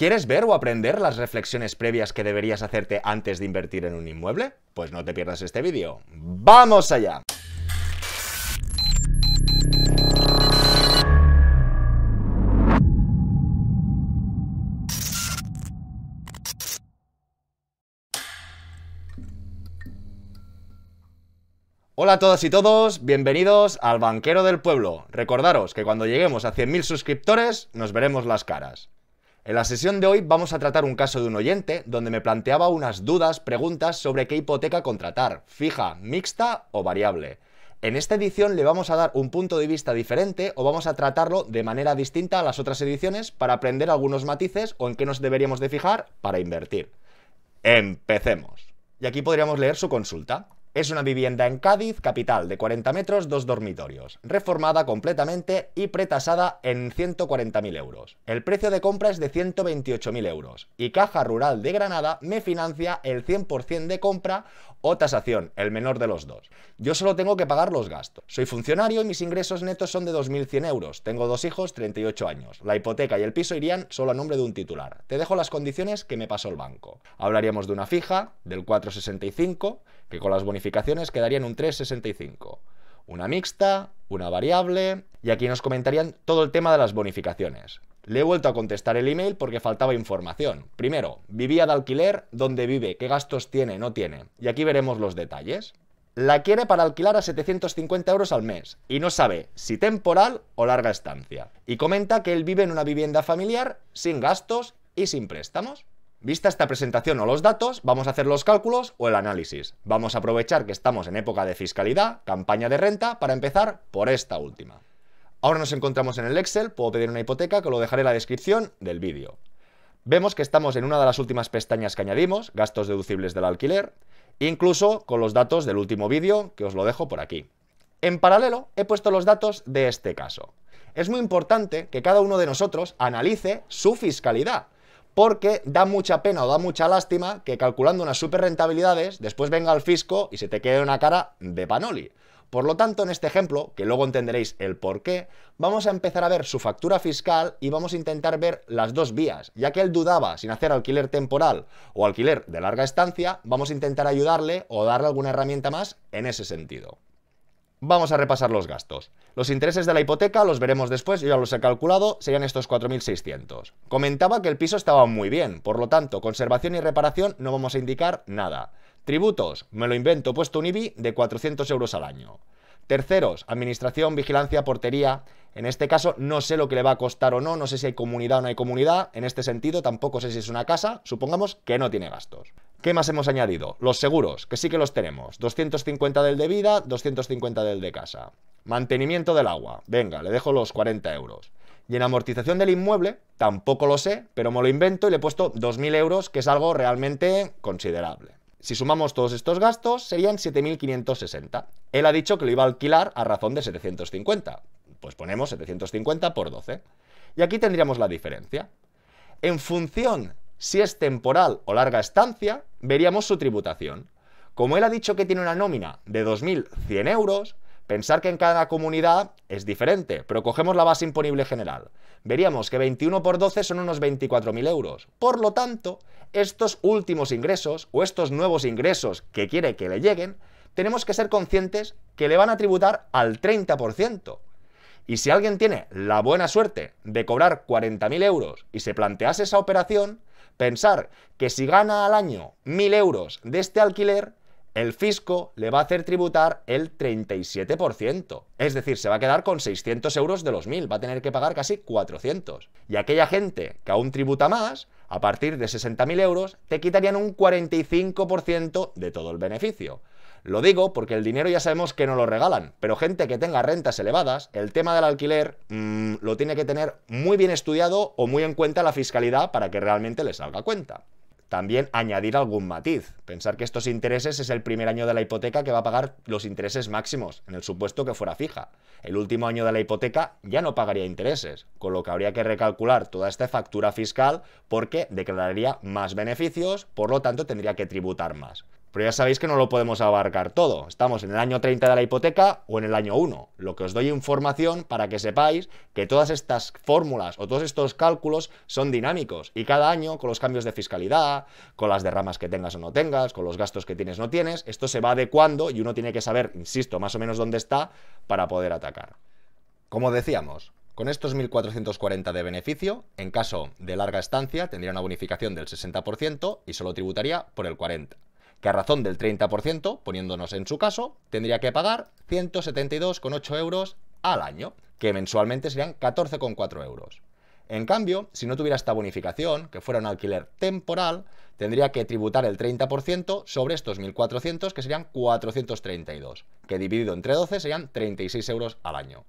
¿Quieres ver o aprender las reflexiones previas que deberías hacerte antes de invertir en un inmueble? Pues no te pierdas este vídeo. ¡Vamos allá! Hola a todas y todos, bienvenidos al Banquero del Pueblo. Recordaros que cuando lleguemos a 100.000 suscriptores nos veremos las caras. En la sesión de hoy vamos a tratar un caso de un oyente donde me planteaba unas dudas, preguntas sobre qué hipoteca contratar, fija, mixta o variable. En esta edición le vamos a dar un punto de vista diferente o vamos a tratarlo de manera distinta a las otras ediciones para aprender algunos matices o en qué nos deberíamos de fijar para invertir. Empecemos. Y aquí podríamos leer su consulta. Es una vivienda en Cádiz, capital, de 40 metros, dos dormitorios, reformada completamente y pretasada en 140.000 euros. El precio de compra es de 128.000 euros y Caja Rural de Granada me financia el 100% de compra o tasación, el menor de los dos. Yo solo tengo que pagar los gastos. Soy funcionario y mis ingresos netos son de 2.100 euros. Tengo dos hijos, 38 años. La hipoteca y el piso irían solo a nombre de un titular. Te dejo las condiciones que me pasó el banco. Hablaríamos de una fija, del 465, que con las bonificaciones quedarían un 3,65. Una mixta, una variable, y aquí nos comentarían todo el tema de las bonificaciones. Le he vuelto a contestar el email porque faltaba información. Primero, vivía de alquiler, dónde vive, qué gastos tiene, no tiene. Y aquí veremos los detalles. La quiere para alquilar a 750 euros al mes y no sabe si temporal o larga estancia. Y comenta que él vive en una vivienda familiar sin gastos y sin préstamos. Vista esta presentación o los datos, vamos a hacer los cálculos o el análisis. Vamos a aprovechar que estamos en época de fiscalidad, campaña de renta, para empezar por esta última. Ahora nos encontramos en el Excel, puedo pedir una hipoteca que lo dejaré en la descripción del vídeo. Vemos que estamos en una de las últimas pestañas que añadimos, gastos deducibles del alquiler, incluso con los datos del último vídeo, que os lo dejo por aquí. En paralelo, he puesto los datos de este caso. Es muy importante que cada uno de nosotros analice su fiscalidad, porque da mucha pena o da mucha lástima que calculando unas super rentabilidades después venga el fisco y se te quede una cara de panoli. Por lo tanto, en este ejemplo, que luego entenderéis el por qué, vamos a empezar a ver su factura fiscal y vamos a intentar ver las dos vías. Ya que él dudaba sin hacer alquiler temporal o alquiler de larga estancia, vamos a intentar ayudarle o darle alguna herramienta más en ese sentido. Vamos a repasar los gastos. Los intereses de la hipoteca los veremos después, yo ya los he calculado, serían estos 4.600. Comentaba que el piso estaba muy bien, por lo tanto, conservación y reparación no vamos a indicar nada. Tributos, me lo invento, puesto un IBI de 400 euros al año. Terceros, administración, vigilancia, portería. En este caso no sé lo que le va a costar o no, no sé si hay comunidad o no hay comunidad. En este sentido tampoco sé si es una casa, supongamos que no tiene gastos. ¿Qué más hemos añadido? Los seguros, que sí que los tenemos. 250 del de vida, 250 del de casa. Mantenimiento del agua, venga, le dejo los 40 euros. Y en amortización del inmueble, tampoco lo sé, pero me lo invento y le he puesto 2.000 euros, que es algo realmente considerable. Si sumamos todos estos gastos, serían 7.560. Él ha dicho que lo iba a alquilar a razón de 750. Pues ponemos 750 por 12. Y aquí tendríamos la diferencia. En función si es temporal o larga estancia, veríamos su tributación. Como él ha dicho que tiene una nómina de 2.100 euros, Pensar que en cada comunidad es diferente, pero cogemos la base imponible general. Veríamos que 21 por 12 son unos 24.000 euros. Por lo tanto, estos últimos ingresos o estos nuevos ingresos que quiere que le lleguen, tenemos que ser conscientes que le van a tributar al 30%. Y si alguien tiene la buena suerte de cobrar 40.000 euros y se plantease esa operación, pensar que si gana al año 1.000 euros de este alquiler, el fisco le va a hacer tributar el 37%. Es decir, se va a quedar con 600 euros de los 1.000, va a tener que pagar casi 400. Y aquella gente que aún tributa más, a partir de 60.000 euros, te quitarían un 45% de todo el beneficio. Lo digo porque el dinero ya sabemos que no lo regalan, pero gente que tenga rentas elevadas, el tema del alquiler mm, lo tiene que tener muy bien estudiado o muy en cuenta la fiscalidad para que realmente le salga cuenta. También añadir algún matiz. Pensar que estos intereses es el primer año de la hipoteca que va a pagar los intereses máximos, en el supuesto que fuera fija. El último año de la hipoteca ya no pagaría intereses, con lo que habría que recalcular toda esta factura fiscal porque declararía más beneficios, por lo tanto tendría que tributar más. Pero ya sabéis que no lo podemos abarcar todo. Estamos en el año 30 de la hipoteca o en el año 1. Lo que os doy información para que sepáis que todas estas fórmulas o todos estos cálculos son dinámicos y cada año con los cambios de fiscalidad, con las derramas que tengas o no tengas, con los gastos que tienes o no tienes, esto se va adecuando y uno tiene que saber, insisto, más o menos dónde está para poder atacar. Como decíamos, con estos 1.440 de beneficio, en caso de larga estancia, tendría una bonificación del 60% y solo tributaría por el 40% que a razón del 30%, poniéndonos en su caso, tendría que pagar 172,8 euros al año, que mensualmente serían 14,4 euros. En cambio, si no tuviera esta bonificación, que fuera un alquiler temporal, tendría que tributar el 30% sobre estos 1.400, que serían 432, que dividido entre 12 serían 36 euros al año.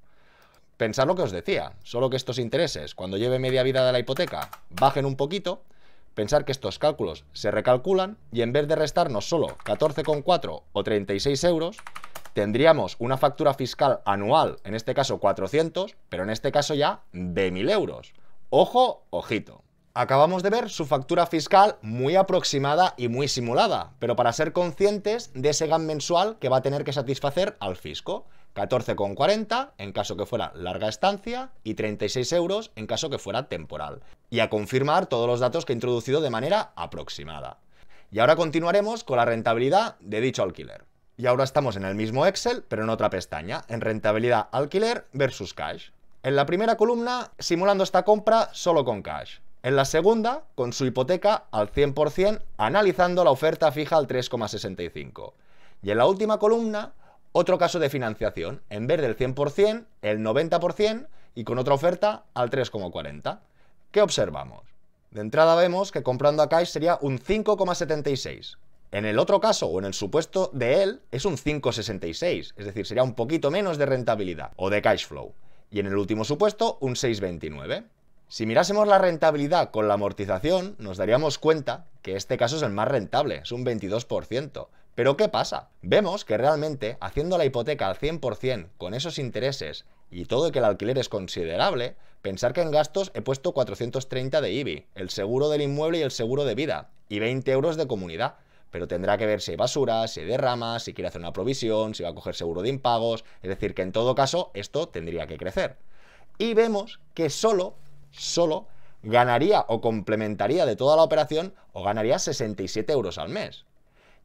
Pensad lo que os decía, solo que estos intereses, cuando lleve media vida de la hipoteca, bajen un poquito Pensar que estos cálculos se recalculan y en vez de restarnos solo 14,4 o 36 euros, tendríamos una factura fiscal anual, en este caso 400, pero en este caso ya de 1.000 euros. Ojo, ojito. Acabamos de ver su factura fiscal muy aproximada y muy simulada, pero para ser conscientes de ese GAN mensual que va a tener que satisfacer al fisco. 14,40 en caso que fuera larga estancia y 36 euros en caso que fuera temporal y a confirmar todos los datos que he introducido de manera aproximada. Y ahora continuaremos con la rentabilidad de dicho alquiler. Y ahora estamos en el mismo Excel, pero en otra pestaña, en rentabilidad alquiler versus cash. En la primera columna, simulando esta compra solo con cash. En la segunda, con su hipoteca al 100%, analizando la oferta fija al 3,65. Y en la última columna, otro caso de financiación, en vez del 100%, el 90% y con otra oferta al 3,40. ¿Qué observamos? De entrada vemos que comprando a Cash sería un 5,76. En el otro caso, o en el supuesto de él, es un 5,66, es decir, sería un poquito menos de rentabilidad o de cash flow. Y en el último supuesto, un 6,29. Si mirásemos la rentabilidad con la amortización, nos daríamos cuenta que este caso es el más rentable, es un 22%. Pero ¿qué pasa? Vemos que realmente, haciendo la hipoteca al 100% con esos intereses y todo que el alquiler es considerable, Pensar que en gastos he puesto 430 de IBI, el seguro del inmueble y el seguro de vida, y 20 euros de comunidad. Pero tendrá que ver si hay basura, si hay derramas, si quiere hacer una provisión, si va a coger seguro de impagos. Es decir, que en todo caso esto tendría que crecer. Y vemos que solo, solo ganaría o complementaría de toda la operación o ganaría 67 euros al mes.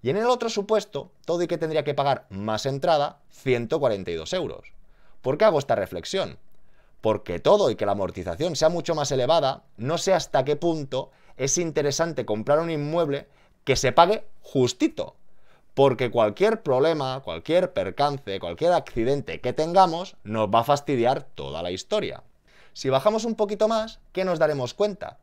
Y en el otro supuesto, todo y que tendría que pagar más entrada, 142 euros. ¿Por qué hago esta reflexión? porque todo y que la amortización sea mucho más elevada, no sé hasta qué punto es interesante comprar un inmueble que se pague justito. Porque cualquier problema, cualquier percance, cualquier accidente que tengamos nos va a fastidiar toda la historia. Si bajamos un poquito más, ¿qué nos daremos cuenta?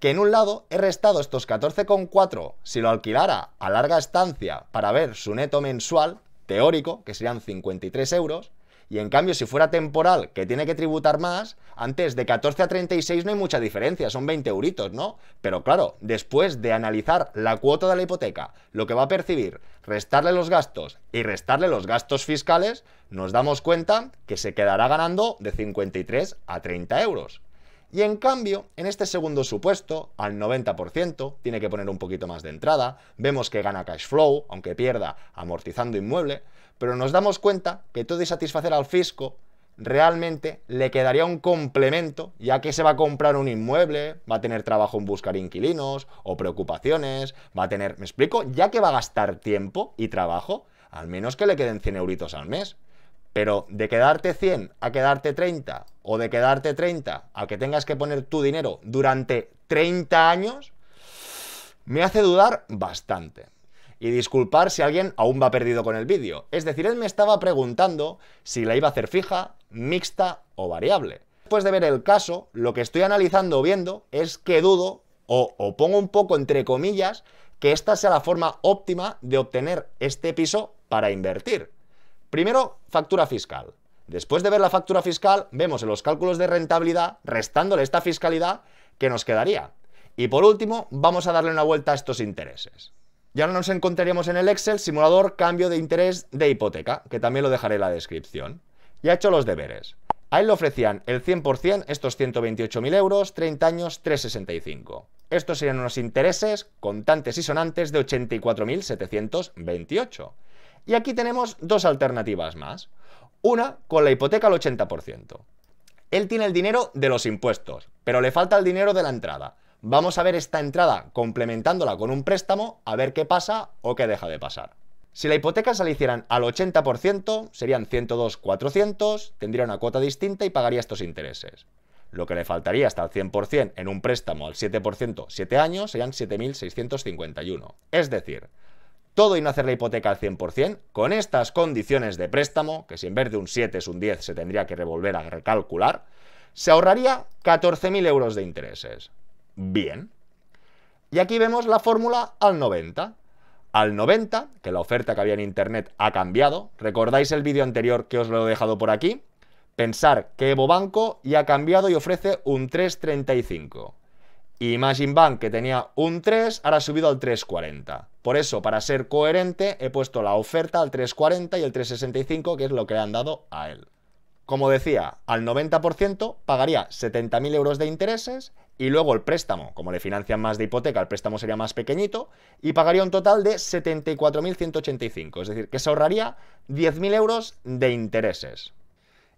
Que en un lado he restado estos 14,4 si lo alquilara a larga estancia para ver su neto mensual, teórico, que serían 53 euros, y en cambio, si fuera temporal, que tiene que tributar más, antes de 14 a 36 no hay mucha diferencia, son 20 euritos, ¿no? Pero claro, después de analizar la cuota de la hipoteca, lo que va a percibir, restarle los gastos y restarle los gastos fiscales, nos damos cuenta que se quedará ganando de 53 a 30 euros. Y en cambio, en este segundo supuesto, al 90%, tiene que poner un poquito más de entrada, vemos que gana cash flow, aunque pierda amortizando inmueble, pero nos damos cuenta que todo y satisfacer al fisco realmente le quedaría un complemento, ya que se va a comprar un inmueble, va a tener trabajo en buscar inquilinos o preocupaciones, va a tener, ¿me explico? Ya que va a gastar tiempo y trabajo, al menos que le queden 100 euritos al mes. Pero de quedarte 100 a quedarte 30 o de quedarte 30 a que tengas que poner tu dinero durante 30 años, me hace dudar bastante y disculpar si alguien aún va perdido con el vídeo. Es decir, él me estaba preguntando si la iba a hacer fija, mixta o variable. Después de ver el caso, lo que estoy analizando o viendo es que dudo, o, pongo un poco entre comillas, que esta sea la forma óptima de obtener este piso para invertir. Primero, factura fiscal. Después de ver la factura fiscal, vemos en los cálculos de rentabilidad, restándole esta fiscalidad, que nos quedaría. Y por último, vamos a darle una vuelta a estos intereses. Y ahora nos encontraremos en el Excel simulador cambio de interés de hipoteca, que también lo dejaré en la descripción. Y ha hecho los deberes. A él le ofrecían el 100%, estos 128.000 euros, 30 años, 365. Estos serían unos intereses contantes y sonantes de 84.728. Y aquí tenemos dos alternativas más. Una con la hipoteca al 80%. Él tiene el dinero de los impuestos, pero le falta el dinero de la entrada. Vamos a ver esta entrada complementándola con un préstamo, a ver qué pasa o qué deja de pasar. Si la hipoteca se la hicieran al 80%, serían 102.400, tendría una cuota distinta y pagaría estos intereses. Lo que le faltaría hasta el 100% en un préstamo al 7%, 7 años, serían 7.651. Es decir, todo y no hacer la hipoteca al 100%, con estas condiciones de préstamo, que si en vez de un 7 es un 10, se tendría que revolver a recalcular, se ahorraría 14.000 euros de intereses bien. Y aquí vemos la fórmula al 90. Al 90, que la oferta que había en Internet ha cambiado. ¿Recordáis el vídeo anterior que os lo he dejado por aquí? Pensar que Evo Banco ya ha cambiado y ofrece un 3.35. Imagine Bank, que tenía un 3, ahora ha subido al 3.40. Por eso, para ser coherente, he puesto la oferta al 3.40 y el 3.65, que es lo que han dado a él como decía, al 90% pagaría 70.000 euros de intereses y luego el préstamo, como le financian más de hipoteca, el préstamo sería más pequeñito y pagaría un total de 74.185, es decir, que se ahorraría 10.000 euros de intereses.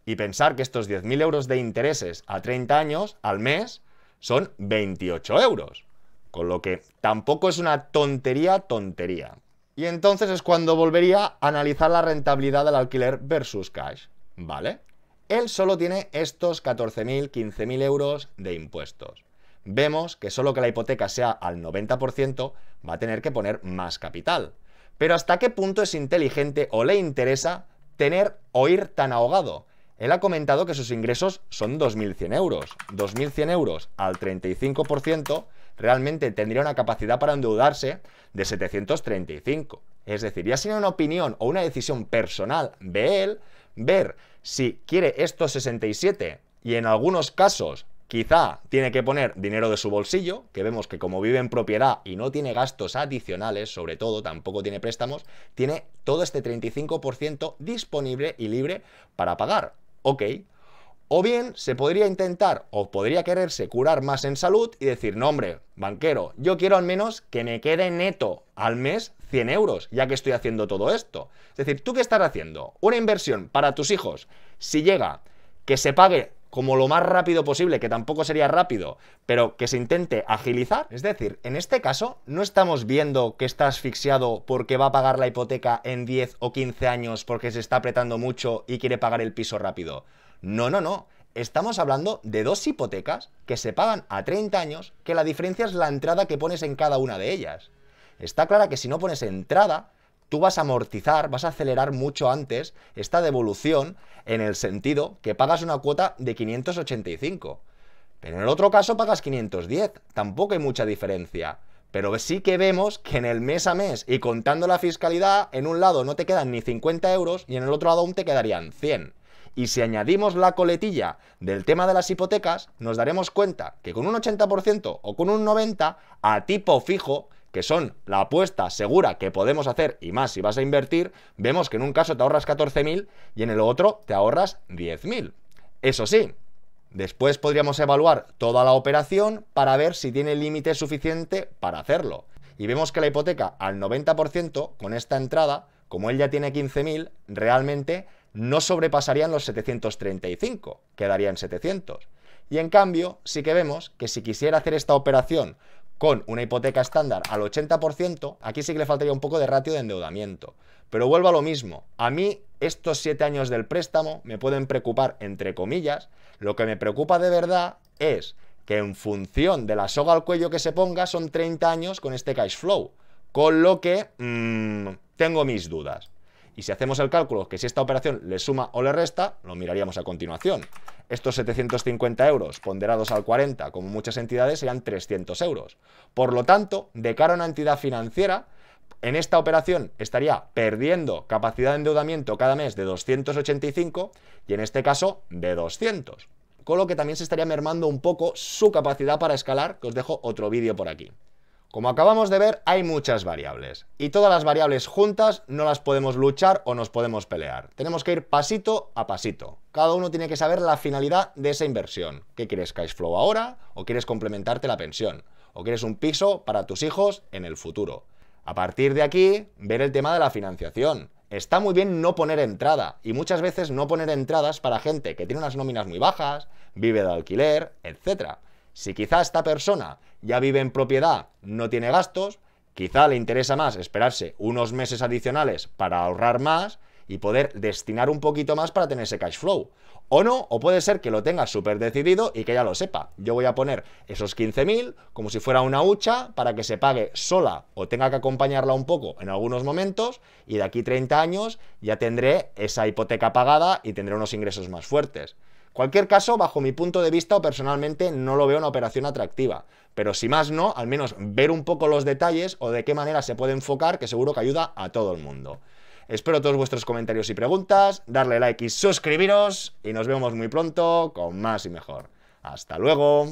Y pensar que estos 10.000 euros de intereses a 30 años al mes son 28 euros, con lo que tampoco es una tontería tontería. Y entonces es cuando volvería a analizar la rentabilidad del alquiler versus cash, ¿vale? él solo tiene estos 14.000, 15.000 euros de impuestos. Vemos que solo que la hipoteca sea al 90% va a tener que poner más capital. Pero ¿hasta qué punto es inteligente o le interesa tener o ir tan ahogado? Él ha comentado que sus ingresos son 2.100 euros. 2.100 euros al 35% realmente tendría una capacidad para endeudarse de 735. Es decir, ya sin una opinión o una decisión personal de él, ver si quiere estos 67 y en algunos casos quizá tiene que poner dinero de su bolsillo, que vemos que como vive en propiedad y no tiene gastos adicionales, sobre todo tampoco tiene préstamos, tiene todo este 35% disponible y libre para pagar. Ok, o bien se podría intentar o podría quererse curar más en salud y decir, no hombre, banquero, yo quiero al menos que me quede neto al mes 100 euros, ya que estoy haciendo todo esto. Es decir, ¿tú qué estás haciendo? Una inversión para tus hijos, si llega, que se pague como lo más rápido posible, que tampoco sería rápido, pero que se intente agilizar. Es decir, en este caso no estamos viendo que está asfixiado porque va a pagar la hipoteca en 10 o 15 años porque se está apretando mucho y quiere pagar el piso rápido. No, no, no. Estamos hablando de dos hipotecas que se pagan a 30 años, que la diferencia es la entrada que pones en cada una de ellas. Está clara que si no pones entrada, tú vas a amortizar, vas a acelerar mucho antes esta devolución en el sentido que pagas una cuota de 585. Pero en el otro caso pagas 510, tampoco hay mucha diferencia. Pero sí que vemos que en el mes a mes y contando la fiscalidad, en un lado no te quedan ni 50 euros y en el otro lado aún te quedarían 100. Y si añadimos la coletilla del tema de las hipotecas, nos daremos cuenta que con un 80% o con un 90% a tipo fijo, que son la apuesta segura que podemos hacer y más si vas a invertir, vemos que en un caso te ahorras 14.000 y en el otro te ahorras 10.000. Eso sí, después podríamos evaluar toda la operación para ver si tiene límite suficiente para hacerlo. Y vemos que la hipoteca al 90% con esta entrada, como él ya tiene 15.000, realmente no sobrepasarían los 735, quedarían 700. Y en cambio, sí que vemos que si quisiera hacer esta operación con una hipoteca estándar al 80%, aquí sí que le faltaría un poco de ratio de endeudamiento. Pero vuelvo a lo mismo, a mí estos 7 años del préstamo me pueden preocupar entre comillas, lo que me preocupa de verdad es que en función de la soga al cuello que se ponga son 30 años con este cash flow, con lo que mm, tengo mis dudas. Y si hacemos el cálculo que si esta operación le suma o le resta, lo miraríamos a continuación. Estos 750 euros ponderados al 40, como muchas entidades, serían 300 euros. Por lo tanto, de cara a una entidad financiera, en esta operación estaría perdiendo capacidad de endeudamiento cada mes de 285 y en este caso de 200. Con lo que también se estaría mermando un poco su capacidad para escalar, que os dejo otro vídeo por aquí. Como acabamos de ver, hay muchas variables y todas las variables juntas no las podemos luchar o nos podemos pelear. Tenemos que ir pasito a pasito. Cada uno tiene que saber la finalidad de esa inversión. ¿Qué quieres cash flow ahora o quieres complementarte la pensión? ¿O quieres un piso para tus hijos en el futuro? A partir de aquí, ver el tema de la financiación. Está muy bien no poner entrada y muchas veces no poner entradas para gente que tiene unas nóminas muy bajas, vive de alquiler, etcétera si quizá esta persona ya vive en propiedad, no tiene gastos, quizá le interesa más esperarse unos meses adicionales para ahorrar más y poder destinar un poquito más para tener ese cash flow. O no, o puede ser que lo tenga súper decidido y que ya lo sepa. Yo voy a poner esos 15.000 como si fuera una hucha para que se pague sola o tenga que acompañarla un poco en algunos momentos y de aquí 30 años ya tendré esa hipoteca pagada y tendré unos ingresos más fuertes. Cualquier caso, bajo mi punto de vista o personalmente, no lo veo una operación atractiva. Pero si más no, al menos ver un poco los detalles o de qué manera se puede enfocar, que seguro que ayuda a todo el mundo. Espero todos vuestros comentarios y preguntas, darle like y suscribiros, y nos vemos muy pronto con más y mejor. Hasta luego.